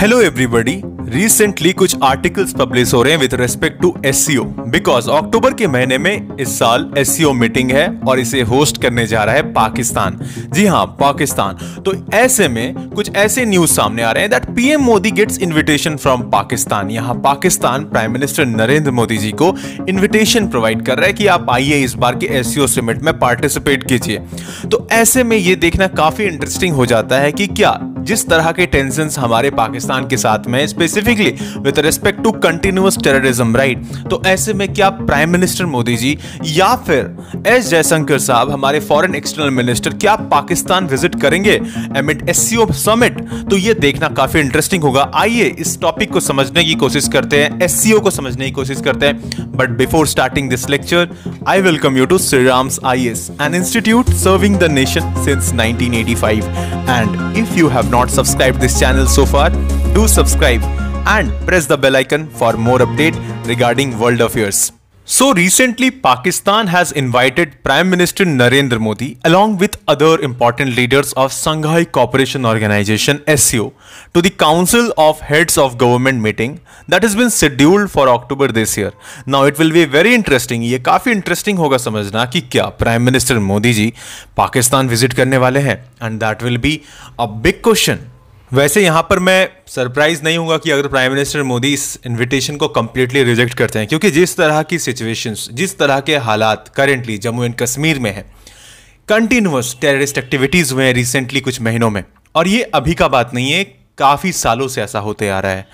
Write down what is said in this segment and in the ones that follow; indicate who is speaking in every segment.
Speaker 1: Hello everybody recently कुछ articles publish हो रहे हैं with respect to S because अक्टूबर के महीने में इस साल एस मीटिंग e है और इसे होस्ट करने जा रहा है पाकिस्तान जी हाँ पाकिस्तान तो ऐसे में कुछ ऐसे न्यूज सामने आ रहे हैं that PM Modi gets invitation from Pakistan यहाँ पाकिस्तान प्राइम मिनिस्टर नरेंद्र मोदी जी को इन्विटेशन प्रोवाइड कर रहा है कि आप आइए इस बार के एस समिट e में पार्टिसिपेट कीजिए तो ऐसे में ये देखना काफी इंटरेस्टिंग हो जाता है कि क्या जिस तरह के टेंशन हमारे पाकिस्तान के साथ में specifically with respect to continuous terrorism right तो ऐसे में क्या प्राइम मिनिस्टर मोदी जी या फिर एस जयशंकर साहब हमारे फॉरेन एक्सटर्नल मिनिस्टर क्या पाकिस्तान विजिट करेंगे एमिट एस समिट तो ये देखना काफी इंटरेस्टिंग होगा आइए इस टॉपिक को समझने की कोशिश करते हैं एस को समझने की कोशिश करते हैं but before starting this lecture I welcome you to Shri Ram's I S N institute serving the nation since 1985 and if you have not not subscribed this channel so far, do subscribe and press the bell icon for more update regarding world affairs. So recently, Pakistan has invited Prime Minister Narendra Modi along with other important leaders of Shanghai Cooperation Organization SCO to the Council of Heads of Government meeting that has been scheduled for October this year. Now it will be very interesting. ये काफी interesting होगा समझना कि क्या Prime Minister Modi जी Pakistan visit करने वाले हैं and that will be a big question. वैसे यहाँ पर मैं सरप्राइज़ नहीं हूँ कि अगर प्राइम मिनिस्टर मोदी इस इनविटेशन को कम्प्लीटली रिजेक्ट करते हैं क्योंकि जिस तरह की सिचुएशंस जिस तरह के हालात करेंटली जम्मू एंड कश्मीर में हैं कंटिन्यूस टेररिस्ट एक्टिविटीज़ हुए हैं रिसेंटली कुछ महीनों में और ये अभी का बात नहीं है काफ़ी सालों से ऐसा होते आ रहा है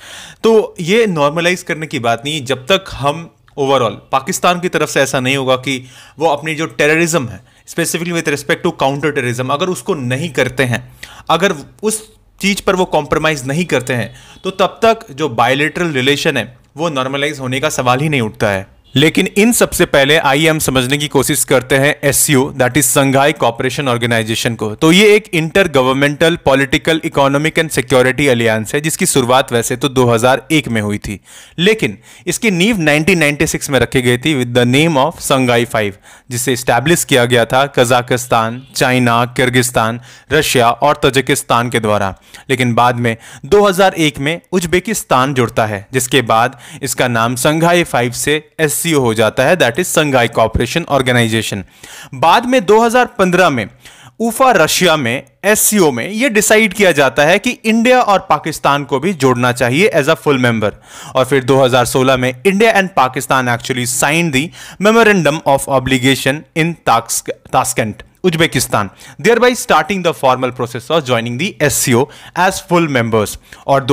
Speaker 1: तो ये नॉर्मलाइज करने की बात नहीं जब तक हम ओवरऑल पाकिस्तान की तरफ से ऐसा नहीं होगा कि वो अपनी जो टेररिज्म है specifically with respect to counter terrorism अगर उसको नहीं करते हैं अगर उस चीज़ पर वो कॉम्प्रोमाइज़ नहीं करते हैं तो तब तक जो बायोलिटरल रिलेशन है वो नॉर्मलाइज होने का सवाल ही नहीं उठता है लेकिन इन सबसे पहले आइए हम समझने की कोशिश करते हैं S U that is Shanghai cooperation organization को तो ये एक inter governmental political economic and security alliance है जिसकी शुरुआत वैसे तो 2001 में हुई थी लेकिन इसकी नींव 1996 में रखी गई थी with the name of Shanghai five जिसे स्टैब्लिश किया गया था कजाकिस्तान चाइना किर्गिस्तान रशिया और तजिकिस्तान के द्वारा लेकिन बाद में दो में उज्बेकिस्तान जुड़ता है जिसके बाद इसका नाम संघाई फाइव से एस एससीओ e हो जाता है that is Shanghai cooperation organization बाद में 2015 में उफा रशिया में एससीओ में यह डिसाइड किया जाता है कि इंडिया और पाकिस्तान को भी जोड़ना चाहिए एज अ फुल मेंबर और फिर 2016 में India and Pakistan actually sign the memorandum of obligation in Tashkent Uzbekistan there by starting the formal process of joining the S C O as full members और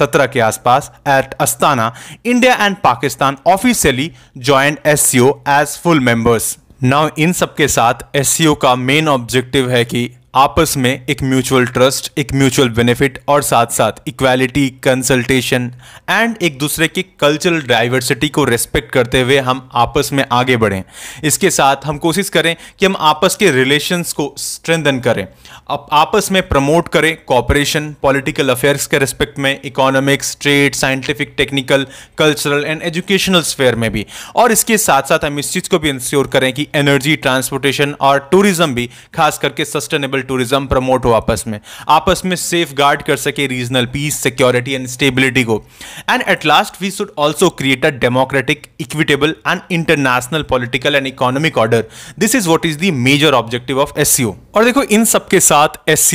Speaker 1: सत्रह के आसपास at Astana India and Pakistan officially join S C O as full members now इन सबके साथ S C ओ का main objective है कि आपस में एक म्यूचुअल ट्रस्ट एक म्यूचुअल बेनिफिट और साथ साथ इक्वालिटी कंसल्टेशन एंड एक दूसरे की कल्चरल डाइवर्सिटी को रेस्पेक्ट करते हुए हम आपस में आगे बढ़ें इसके साथ हम कोशिश करें कि हम आपस के रिलेशंस को स्ट्रेंथन करें अब आपस में प्रमोट करें कॉपरेशन पॉलिटिकल अफेयर्स के रिस्पेक्ट में economics trade scientific technical cultural and educational sphere में भी और इसके साथ साथ हम इस चीज़ को भी इंश्योर करें कि एनर्जी ट्रांसपोर्टेशन और टूरिज्म भी खास करके सस्टेनेबल ट्रैवल टूरिज्म प्रमोट हो आपस में आपस में सेफ गार्ड कर सके regional peace security and stability को and at last we should also create a democratic equitable and international political and economic order this is what is the major objective of S और देखो इन सबके साथ S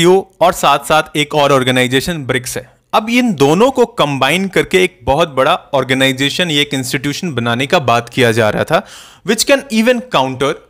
Speaker 1: और साथ साथ एक और ऑर्गेनाइजेशन ब्रिक्स है अब इन दोनों को कंबाइन करके एक बहुत बड़ा ऑर्गेनाइजेशन एक इंस्टीट्यूशन बनाने का बात किया जा रहा था which can even counter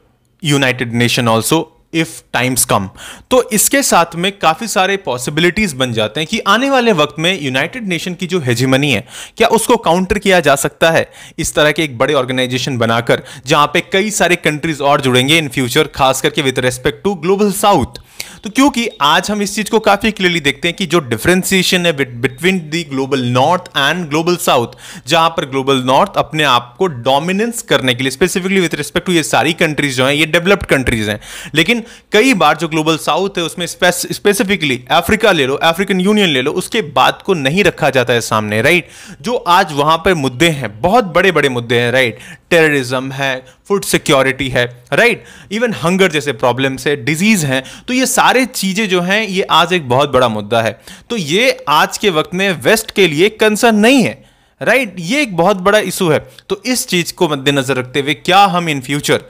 Speaker 1: United Nation also if times come तो इसके साथ में काफी सारे पॉसिबिलिटीज बन जाते हैं कि आने वाले वक्त में यूनाइटेड नेशन की जो हेजिमनी है क्या उसको काउंटर किया जा सकता है इस तरह के एक बड़े ऑर्गेनाइजेशन बनाकर जहां पे कई सारे कंट्रीज और जुड़ेंगे इन फ्यूचर खास करके with respect to global south तो क्योंकि आज हम इस चीज को काफी क्लियरली देखते हैं कि जो डिफ्रेंसिएशन है between the global north and global south जहां पर ग्लोबल नॉर्थ अपने आप को डोमिनेंस करने के लिए स्पेसिफिकली विद रिस्पेक्ट टू ये सारी कंट्रीज जो हैं ये डेवलप्ड कंट्रीज हैं लेकिन कई बार जो ग्लोबल साउथ है उसमें स्पेसिफिकली अफ्रीका ले लो अफ्रीकन यूनियन ले लो उसके बाद को नहीं रखा जाता है सामने राइट जो आज वहां पर मुद्दे हैं बहुत बड़े बड़े मुद्दे हैं राइट टेररिज्म है फूड सिक्योरिटी है राइट इवन हंगर जैसे प्रॉब्लम्स है डिजीज़ हैं तो ये सारे चीज़ें जो हैं ये आज एक बहुत बड़ा मुद्दा है तो ये आज के वक्त में वेस्ट के लिए कंसर्न नहीं है राइट right? ये एक बहुत बड़ा इशू है तो इस चीज़ को मद्देनजर रखते हुए क्या हम इन फ्यूचर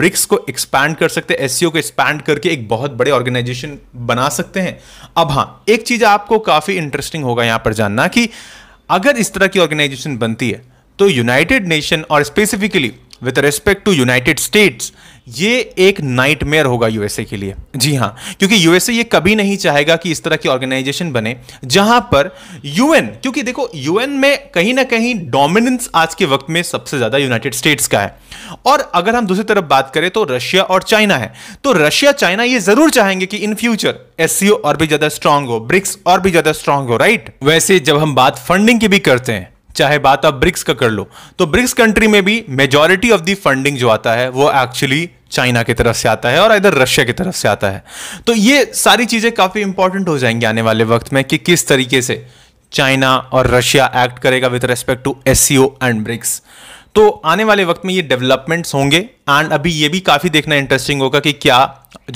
Speaker 1: ब्रिक्स को एक्सपैंड कर सकते हैं एस को एक्सपैंड करके एक बहुत बड़े ऑर्गेनाइजेशन बना सकते हैं अब हाँ एक चीज़ आपको काफ़ी इंटरेस्टिंग होगा यहां पर जानना कि अगर इस तरह की ऑर्गेनाइजेशन बनती है तो यूनाइटेड नेशन और specifically with respect to United States ये एक नाइटमेयर होगा यूएसए के लिए जी हाँ क्योंकि यूएसए ये कभी नहीं चाहेगा कि इस तरह की ऑर्गेनाइजेशन बने जहां पर यूएन क्योंकि देखो यूएन में कहीं ना कहीं डोमिनेंस आज के वक्त में सबसे ज्यादा यूनाइटेड स्टेट्स का है और अगर हम दूसरी तरफ बात करें तो रशिया और चाइना है तो रशिया चाइना ये जरूर चाहेंगे कि इन फ्यूचर एस और भी ज्यादा स्ट्रांग हो ब्रिक्स और भी ज्यादा स्ट्रांग हो राइट वैसे जब हम बात फंडिंग की भी करते हैं चाहे बात आप ब्रिक्स का कर लो तो ब्रिक्स कंट्री में भी मेजॉरिटी ऑफ दी फंडिंग जो आता है वो एक्चुअली चाइना की तरफ से आता है और इधर रशिया की तरफ से आता है तो ये सारी चीज़ें काफ़ी इंपॉर्टेंट हो जाएंगी आने वाले वक्त में कि किस तरीके से चाइना और रशिया एक्ट करेगा with respect to S and BRICS तो आने वाले वक्त में ये डेवलपमेंट्स होंगे एंड अभी ये भी काफ़ी देखना इंटरेस्टिंग होगा कि क्या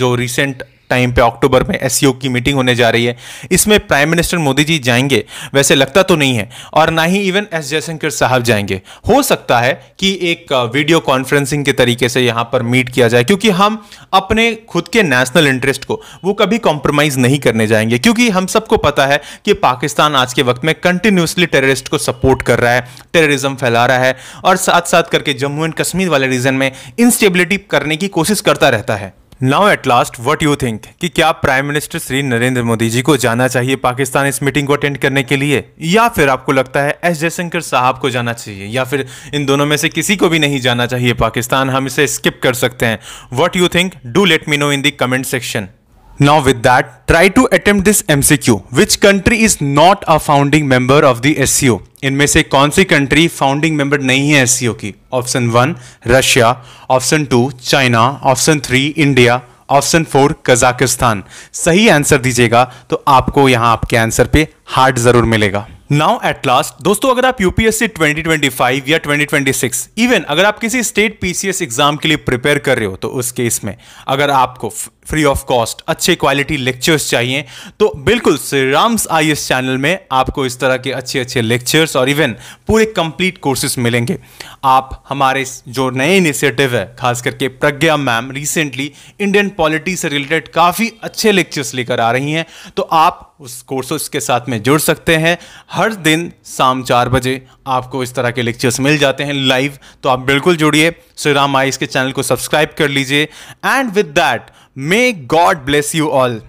Speaker 1: जो रिसेंट टाइम पे अक्टूबर में एस e की मीटिंग होने जा रही है इसमें प्राइम मिनिस्टर मोदी जी जाएंगे वैसे लगता तो नहीं है और ना ही इवन एस जयशंकर साहब जाएंगे हो सकता है कि एक वीडियो कॉन्फ्रेंसिंग के तरीके से यहां पर मीट किया जाए क्योंकि हम अपने खुद के नेशनल इंटरेस्ट को वो कभी कॉम्प्रोमाइज़ नहीं करने जाएंगे क्योंकि हम सबको पता है कि पाकिस्तान आज के वक्त में कंटिन्यूसली टेररिस्ट को सपोर्ट कर रहा है टेररिज्म फैला रहा है और साथ साथ करके जम्मू एंड कश्मीर वाले रीजन में इंस्टेबिलिटी करने की कोशिश करता रहता है now at last what you think कि क्या प्राइम मिनिस्टर श्री नरेंद्र मोदी जी को जाना चाहिए पाकिस्तान इस मीटिंग को अटेंड करने के लिए या फिर आपको लगता है एस जयशंकर साहब को जाना चाहिए या फिर इन दोनों में से किसी को भी नहीं जाना चाहिए पाकिस्तान हम इसे स्किप कर सकते हैं what you think do let me know in the comment section Now with that, try to attempt this MCQ. Which country is not a founding member of the SCO? इनमें से कौन सी कंट्री फाउंडिंग मेंबर नहीं है SCO की option one Russia option two China option three India option four Kazakhstan सही answer दीजिएगा तो आपको यहां आपके आंसर पे हार्ट जरूर मिलेगा नाउ एट लास्ट दोस्तों अगर आप यूपीएससी 2025 या 2026 इवन अगर आप किसी स्टेट पीसीएस एग्जाम के लिए प्रिपेयर कर रहे हो तो उस केस में अगर आपको फ्री ऑफ कॉस्ट अच्छे क्वालिटी लेक्चर्स चाहिए तो बिल्कुल श्री राम्स आई चैनल में आपको इस तरह के अच्छे अच्छे लेक्चर्स और इवन पूरे कंप्लीट कोर्सेज मिलेंगे आप हमारे जो नए इनिशिएटिव है खास करके Pragya ma'am recently Indian polity से रिलेटेड काफ़ी अच्छे लेक्चर्स लेकर आ रही हैं तो आप उस कोर्सेस के साथ में जुड़ सकते हैं हर दिन शाम चार बजे आपको इस तरह के लेक्चर्स मिल जाते हैं लाइव तो आप बिल्कुल जुड़िए श्री राम आइस के चैनल को सब्सक्राइब कर लीजिए and with that May God bless you all.